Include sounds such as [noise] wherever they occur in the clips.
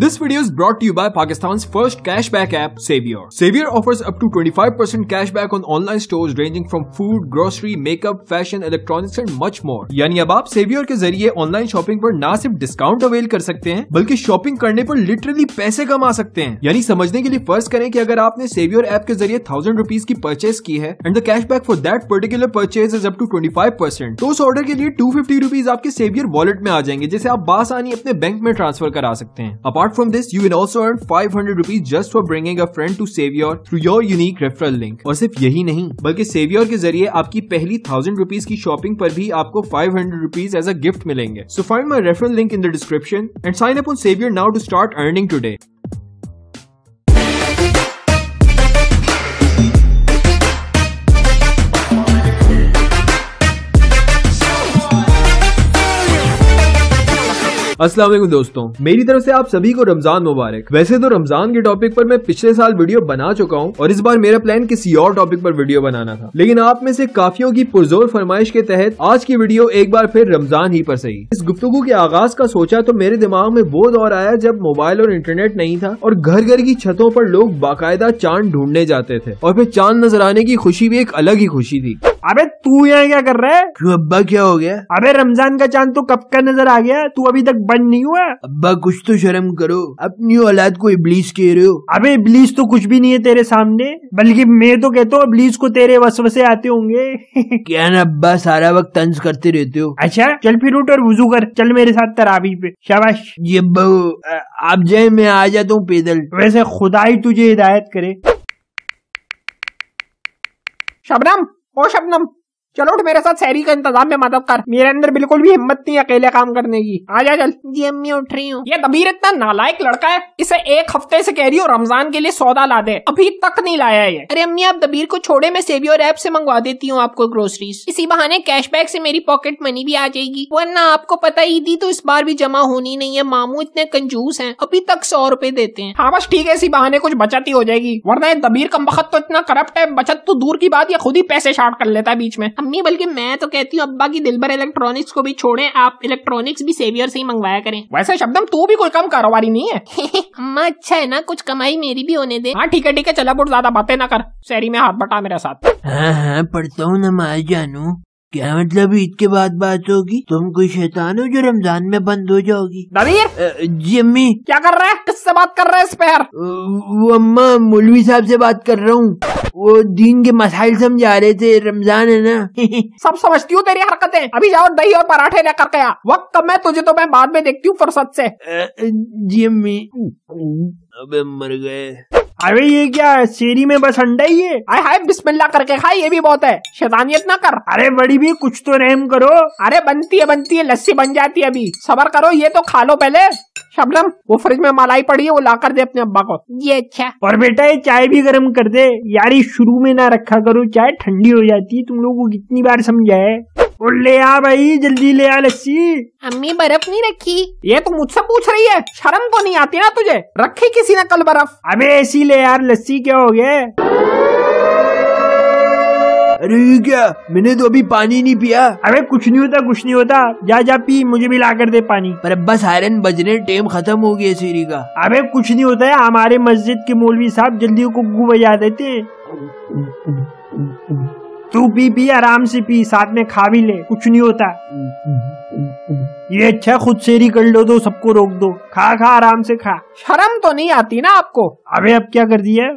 This video is brought to you by Pakistan's first cashback app, Savior. Savior offers up to 25% cashback on online stores ranging from food, grocery, makeup, fashion, electronics and much more यानी अब आप saviour के जरिए online shopping पर ना सिर्फ discount avail कर सकते हैं बल्कि शॉपिंग करने पर लिटरली पैसे कमा सकते हैं यानी समझने के लिए फर्ज करें कि अगर आपने सेवियर ऐप के जरिए थाउजेंड रुपीज की परचेज की है and the cash back for that particular purchase is up to twenty five percent तो उस ऑर्डर के लिए टू फिफ्टी रुपीज आपके सेवियर वॉलेट में आ जाएंगे जिसे आप बासानी अपने बैंक में ट्रांसफर करा सकते हैं apart Apart from this, you can also earn 500 rupees just for bringing a friend to Savior through your unique referral link. और सिर्फ यही नहीं बल्कि Savior के जरिए आपकी पहली थाउजेंड रुपीज की शॉपिंग पर भी आपको 500 hundred rupees as a gift मिलेंगे so find my referral link in the description and sign up on Savior now to start earning today. असला दोस्तों मेरी तरफ से आप सभी को रमजान मुबारक वैसे तो रमजान के टॉपिक पर मैं पिछले साल वीडियो बना चुका हूँ और इस बार मेरा प्लान किसी और टॉपिक पर वीडियो बनाना था लेकिन आप में से काफियों की पुरजोर फरमाइश के तहत आज की वीडियो एक बार फिर रमजान ही पर सही इस गुप्तगु के आगाज का सोचा तो मेरे दिमाग में वो दौर आया जब मोबाइल और इंटरनेट नहीं था और घर घर की छतों पर लोग बाकायदा चांद ढूंढने जाते थे और फिर चांद नजर आने की खुशी भी एक अलग ही खुशी थी अबे तू यहाँ क्या कर रहा है क्यों अब्बा क्या हो गया अबे रमजान का चांद तो कब का नजर आ गया तू अभी तक बंद नहीं हुआ अब्बा कुछ तो शर्म करो अपनी औलाद को इबलीस कह रहे हो अबे इब्लीस तो कुछ भी नहीं है तेरे सामने बल्कि मैं तो कहता हूँ इबलीस को तेरे वसवसे आते होंगे [laughs] क्या ना अब्बा सारा वक्त तंज करते रहते हो अच्छा चल फिर उठ और वजू कर चल मेरे साथ तरावी पे शाबाश ये अब्बा आप जाए मैं आ जाता हूँ पैदल वैसे खुदा ही तुझे हिदायत करे शबनम Hoş ablam. चलो उठ मेरे साथ सैरी का इंतजाम में मदद कर मेरे अंदर बिल्कुल भी हिम्मत नहीं अकेले काम करने की आ जा चल जी अम्मी उठ रही हूँ ये दबीर इतना नालायक लड़का है इसे एक हफ्ते से कह रही हूँ रमजान के लिए सौदा ला दे अभी तक नहीं लाया है अरे अम्मी आप दबीर को छोड़े मैं सेवी और ऐप से मंगवा देती हूँ आपको ग्रोसरीज इसी बहाने कैश बैक से मेरी पॉकेट मनी भी आ जाएगी वरना आपको पता ही दी तो इस बार भी जमा होनी नहीं है मामू इतने कंजूस है अभी तक सौ रूपए देते हैं हाँ बस ठीक है इसी बहाने कुछ बचत ही हो जाएगी वरना दबीर का बखत तो इतना करप्ट है बचत तो दूर की बात या खुद ही पैसे शार्ट कर लेता है बीच में अम्मी बल्कि मैं तो कहती हूँ अब्बा की दिलबर इलेक्ट्रॉनिक्स को भी छोड़े आप इलेक्ट्रॉनिक्स भी सेवियर से ही मंगवाया करें वैसे शब्दम तू भी कोई कम कारोबारी नहीं है [laughs] अम्मा अच्छा है ना कुछ कमाई मेरी भी होने दे हाँ ठीक है ठीक है चला बुट ज्यादा बातें ना कर शहरी में हाथ बटा मेरे साथ हाँ हाँ पढ़ता हूँ मैं जानू क्या मतलब ईद के बाद बात होगी तुम कोई शैतान हो जो रमजान में बंद हो जाओगी नबीर जी अम्मी क्या कर रहे हैं किससे बात कर रहे हैं इस पैर वो अम्मा मौलवी साहब से बात कर रहा हूँ वो दीन के मसाइल समझा रहे थे रमजान है ना [laughs] सब समझती हूँ तेरी हरकतें अभी जाओ दही और पराठे लेकर के आ वक्त कम है तुझे तो मैं बाद में देखती हूँ फुर्सत से जी अम्मी अबे मर गए अरे ये क्या है सीरी में बस अंडा ही है आए हाय बिस्मिल्लाह करके खा ये भी बहुत है शैतानियत ना कर अरे बड़ी भी कुछ तो रहम करो अरे बनती है बनती है लस्सी बन जाती है अभी सबर करो ये तो खा लो पहले शबनम वो फ्रिज में मलाई पड़ी है वो ला कर दे अपने अब्बा को ये अच्छा और बेटा ये चाय भी गर्म कर दे यार शुरू में ना रखा करो चाय ठंडी हो जाती है तुम लोगों को कितनी बार समझाए और ले आ भाई जल्दी ले आ लस्सी अम्मी बर्फ नहीं रखी ये तो मुझसे पूछ रही है शर्म तो नहीं आती ना तुझे रखी किसी ने कल बर्फ अबे ऐसी ले यार लस्सी क्या हो गया अरे क्या मैंने तो अभी पानी नहीं पिया अरे कुछ नहीं होता कुछ नहीं होता जा जा पी मुझे भी ला कर दे पानी पर बस आयरन बजने टेम खत्म हो गया सीरी का अरे कुछ नहीं होता है हमारे मस्जिद के मौलवी साहब जल्दी को बजा देते तू पी पी आराम से पी साथ में खा भी ले कुछ नहीं होता ये अच्छा खुद शेरी कर लो दो तो सबको रोक दो खा खा आराम से खा शर्म तो नहीं आती ना आपको अबे अब क्या कर दिया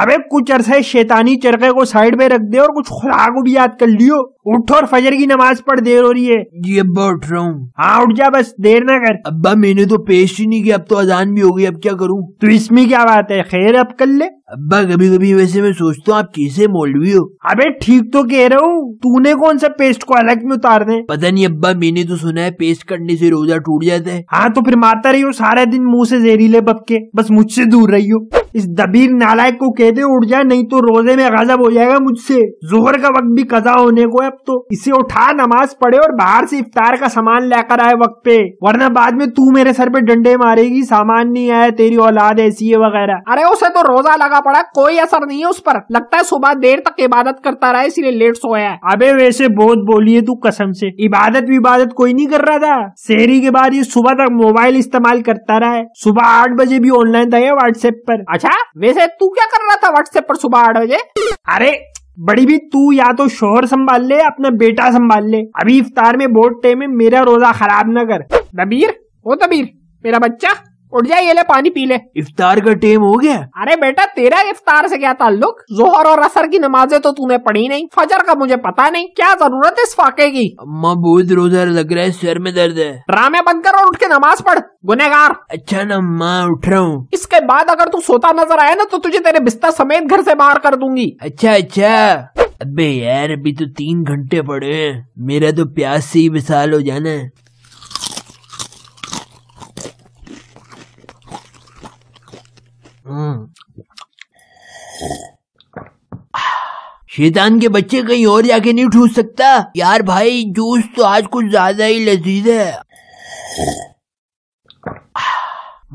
अबे कुछ अरसे शैतानी चरखे को साइड में रख दे और कुछ खुराक भी याद कर लियो उठो और फजर की नमाज पढ़ देर हो रही है जी अब्बा उठ रहा हूँ हाँ उठ जा बस देर ना कर अब्बा मैंने तो पेश ही नहीं किया अब तो अजान भी हो गई अब क्या करूँ तो इसमें क्या बात है खैर अब कर ले अब्बा कभी कभी वैसे मैं सोचता हूँ आप कैसे मोलवी हो अबे ठीक तो कह रहा हूँ तूने कौन सा पेस्ट को अलग में उतार दे पता नहीं अब्बा मैंने तो सुना है पेस्ट करने से रोजा टूट जाता है हाँ तो फिर मारता रही हो सारा दिन मुंह से जहरीले बपके बस मुझसे दूर रही हो इस दबीर नालायक को कहते उठ जाए नहीं तो रोजे में गजब हो जाएगा मुझसे जोहर का वक्त भी कजा होने को है अब तो इसे उठा नमाज पढ़े और बाहर से इफ्तार का सामान लेकर आए वक्त पे वरना बाद में तू मेरे सर पे डंडे मारेगी सामान नहीं आया तेरी औलाद ऐसी है वगैरह अरे उसे तो रोजा लगा पड़ा कोई असर नहीं है उस पर लगता है सुबह देर तक इबादत करता रहा इसलिए लेट सोया है अबे वैसे बहुत बोलिए तू कसम से इबादत विबादत कोई नहीं कर रहा था शहरी के बाद ये सुबह तक मोबाइल इस्तेमाल करता रहा है सुबह आठ बजे भी ऑनलाइन था व्हाट्सएप पर अच्छा अच्छा वैसे तू क्या कर रहा था व्हाट्सएप पर सुबह आठ बजे अरे बड़ी भी तू या तो शोहर संभाल ले अपना बेटा संभाल ले अभी इफ्तार में बोर्ड टाइम में मेरा रोजा खराब न कर दबीर ओ दबीर मेरा बच्चा उठ जाए ये ले पानी पी ले इफ्तार का टाइम हो गया अरे बेटा तेरा इफ्तार से क्या ताल्लुक जोहर और असर की नमाजें तो तूने पढ़ी नहीं फजर का मुझे पता नहीं क्या जरूरत है इस फाके की अम्मा बहुत रोजा लग रहा है सिर में दर्द है ड्रामे बंद कर और उठ के नमाज पढ़ गुनेगार अच्छा ना माँ उठ रहा हूँ इसके बाद अगर तू सोता नजर आया ना तो तुझे तेरे बिस्तर समेत घर से बाहर कर दूंगी अच्छा अच्छा अबे यार अभी तो तीन घंटे पड़े हैं मेरा तो प्यास से ही विशाल हो जाना है हाँ। शैतान के बच्चे कहीं और जाके नहीं ठूस सकता यार भाई जूस तो आज कुछ ज्यादा ही लजीज है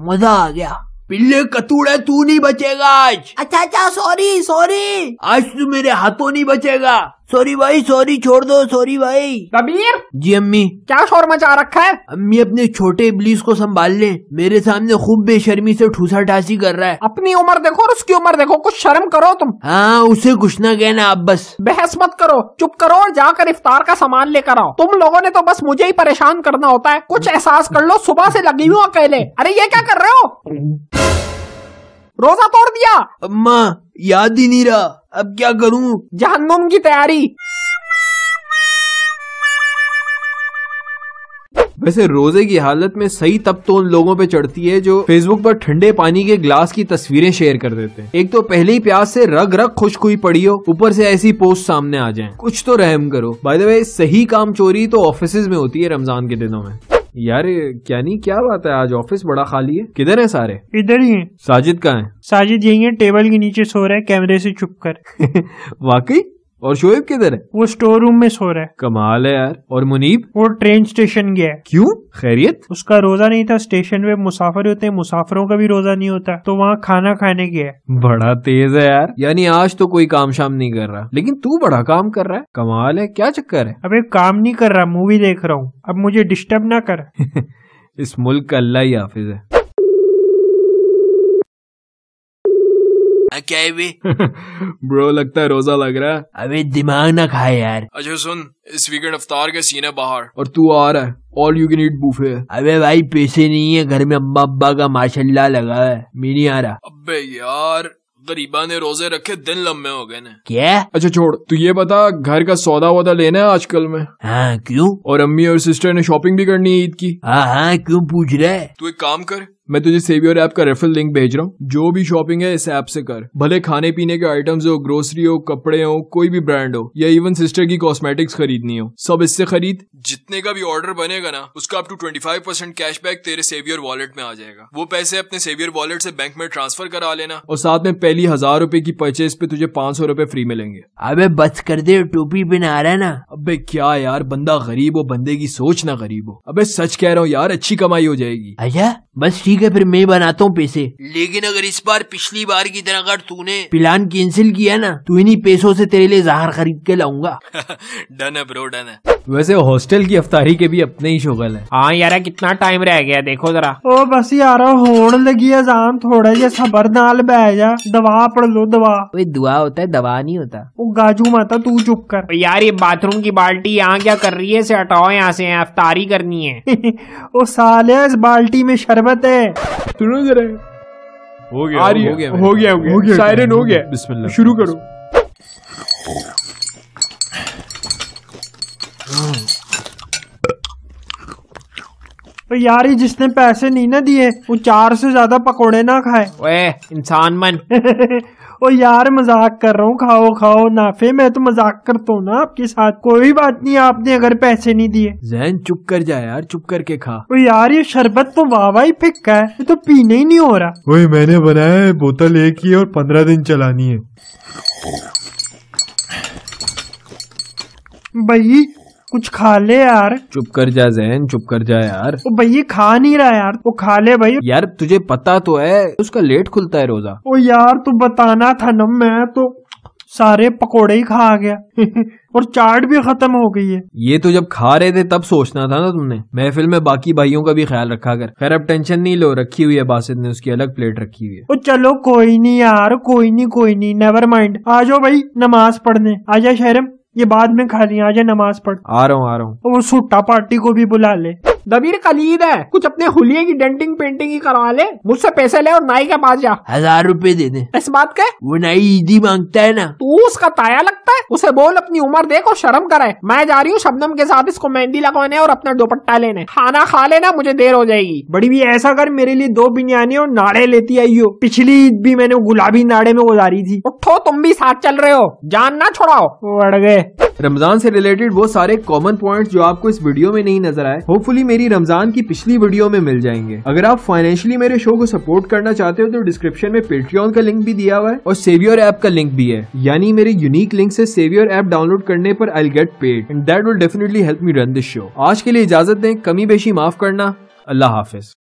मजा आ गया पिल्ले कतूड़े तू नहीं बचेगा आज अच्छा अच्छा सॉरी सॉरी आज तू तो मेरे हाथों नहीं बचेगा सॉरी भाई सॉरी छोड़ दो सॉरी भाई कबीर जी अम्मी क्या शोर मचा रखा है अम्मी अपने छोटे इब्लीस को संभाल ले मेरे सामने खूब बेशर्मी से ठूसा ठासी कर रहा है अपनी उम्र देखो और उसकी उम्र देखो कुछ शर्म करो तुम हाँ उसे कुछ ना कहना आप बस बहस मत करो चुप करो और जाकर इफ्तार का सामान लेकर आओ तुम लोगो ने तो बस मुझे ही परेशान करना होता है कुछ एहसास कर लो सुबह से लगी हुई अकेले अरे ये क्या कर रहे हो रोजा तोड़ दिया अम्मा याद ही नहीं रहा अब क्या करूं जहन्नुम की तैयारी वैसे रोजे की हालत में सही तब तो उन लोगों पे चढ़ती है जो फेसबुक पर ठंडे पानी के ग्लास की तस्वीरें शेयर कर देते हैं एक तो पहले ही प्यास से रग रग खुश्क हुई पड़ी हो ऊपर से ऐसी पोस्ट सामने आ जाए कुछ तो रहम करो बाय द वे सही काम चोरी तो ऑफिस में होती है रमजान के दिनों में यार कैनी क्या बात है आज ऑफिस बड़ा खाली है किधर है सारे इधर ही हैं साजिद कहाँ है साजिद यही है टेबल के नीचे सो रहा है कैमरे से छुप कर [laughs] वाकई और शोएब किधर है वो स्टोर रूम में सो रहा है कमाल है यार और मुनीब वो ट्रेन स्टेशन गया है क्यों खैरियत उसका रोजा नहीं था स्टेशन में मुसाफिर होते हैं मुसाफिरों का भी रोजा नहीं होता तो वहाँ खाना खाने गया है बड़ा तेज है यार यानी आज तो कोई काम शाम नहीं कर रहा लेकिन तू बड़ा काम कर रहा है कमाल है क्या चक्कर है अब काम नहीं कर रहा मूवी देख रहा हूँ अब मुझे डिस्टर्ब ना कर [laughs] इस मुल्क का अल्लाह ही हाफिज है हाँ, क्या है [laughs] ब्रो लगता है रोजा लग रहा है अबे दिमाग ना खाए यार अच्छा सुन इस वीकेंड अफ्तार का सीन है बाहर और तू आ रहा है all you can eat buffet अबे भाई पैसे नहीं है घर में अब्बा अब्बा का माशाल्लाह लगा है मैं नहीं आ रहा अबे यार गरीबा ने रोजे रखे दिन लम्बे हो गए ना क्या अच्छा छोड़ तू ये बता घर का सौदा वौदा लेना है आजकल में हाँ क्यों और अम्मी और सिस्टर ने शॉपिंग भी करनी है ईद की हाँ हाँ क्यों पूछ रहे है तू एक काम कर मैं तुझे सेवियर ऐप का रेफरल लिंक भेज रहा हूँ जो भी शॉपिंग है इस ऐप से कर भले खाने पीने के आइटम्स हो ग्रोसरी हो कपड़े हो कोई भी ब्रांड हो या इवन सिस्टर की कॉस्मेटिक्स खरीदनी हो सब इससे खरीद जितने का भी ऑर्डर बनेगा ना उसका up to twenty five percent cashback तेरे सेवियर वॉलेट में आ जाएगा वो पैसे अपने सेवियर वॉलेट से बैंक में ट्रांसफर करा लेना और साथ में पहली हजार रूपए की परचेज पे तुझे पाँच सौ रूपए फ्री मिलेंगे अबे बच कर दे टोपी बिना आ रहा है ना अबे क्या यार बंदा गरीब हो बंदे की सोच ना गरीब हो अबे सच कह रहा हूँ यार अच्छी कमाई हो जाएगी अच्छा बस ठीक है फिर मैं बनाता हूँ पैसे लेकिन अगर इस बार पिछली बार की तरह अगर तूने प्लान कैंसिल किया ना तो इन्हीं पैसों से तेरे लिए जहर खरीद के लाऊंगा [laughs] डन है ब्रो डन है वैसे हॉस्टल की अफ्तारी के भी अपने ही शोगल है हाँ यार कितना टाइम रह गया देखो जरा ओ बस यार होने लगी है जान थोड़ा जा सबर नाल बह जा दवा पढ़ लो दवा ओए दुआ होता है दवा नहीं होता वो गाजू माता तू चुप कर यार ये बाथरूम की बाल्टी यहाँ क्या कर रही है इसे हटाओ यहाँ से अफ्तारी करनी है [laughs] ओ साले इस बाल्टी में शरबत है हैं सुनो जरा हो गया आ रही हो गया हो गया हो गया, गया सायरन हो गया बिस्मिल्लाह शुरू करो तो यार ये जिसने पैसे नहीं ना दिए वो चार से ज्यादा पकोड़े ना खाए ओए इंसान मन [laughs] ओ यार मजाक कर रहा हूँ खाओ खाओ नाफे मैं तो मजाक करता हूँ ना आपके साथ कोई बात नहीं आपने अगर पैसे नहीं दिए जैन चुप कर जा यार चुप करके खा ओ यार ये शरबत तो वाह ही फिक्का है ये तो पीने ही नहीं हो रहा वही मैंने बनाया है बोतल एक ही और पंद्रह दिन चलानी है भाई कुछ खा ले यार चुप कर जा जैन चुप कर जा यार ओ भैया खा नहीं रहा यार वो खा ले भाई यार तुझे पता तो है उसका लेट खुलता है रोजा ओ यार तू बताना था ना मैं तो सारे पकोड़े ही खा गया [laughs] और चाट भी खत्म हो गई है ये तो जब खा रहे थे तब सोचना था ना तुमने महफिल में बाकी भाइयों का भी ख्याल रखा कर खैर अब टेंशन नहीं लो रखी हुई है बासित ने उसकी अलग प्लेट रखी हुई है ओ चलो कोई नहीं यार कोई नहीं कोई नहीं नेवर माइंड आ जाओ भाई नमाज पढ़ने आ जाए शहरम ये बाद में खा रही आज नमाज पढ़ आ रहा हूँ आ रहा हूँ तो वो सुट्टा पार्टी को भी बुला ले दबीर खलीद है कुछ अपने हुलिये की डेंटिंग पेंटिंग ही करवा ले मुझसे पैसे ले और नाई के पास जा हजार रूपए दे दे इस बात के वो नाई ईदी मांगता है ना तू उसका ताया लगता है उसे बोल अपनी उम्र देख और शर्म कराए मैं जा रही हूँ शबनम के साथ इसको मेहंदी लगवाने और अपना दोपट्टा लेने खाना खा लेना मुझे देर हो जाएगी बड़ी भी ऐसा कर मेरे लिए दो बिनियानी और नाड़े लेती आई हो पिछली ईद भी मैंने गुलाबी नाड़े में गुजारी थी उठो तुम भी साथ चल रहे हो जान ना छोड़ाओ बढ़ गए रमजान से रिलेटेड वो सारे कॉमन पॉइंट जो आपको इस वीडियो में नहीं नजर आए होपफुली मेरी रमजान की पिछली वीडियो में मिल जाएंगे अगर आप फाइनेंशियली मेरे शो को सपोर्ट करना चाहते हो तो डिस्क्रिप्शन में पेट्रियन का लिंक भी दिया हुआ है और सेवियर ऐप का लिंक भी है यानी मेरे यूनिक लिंक ऐसी सेवियर ऐप डाउनलोड करने आरोप I get paid and that will definitely help me run this show आज के लिए इजाजत दें कमी बेशी माफ करना अल्लाह हाफिज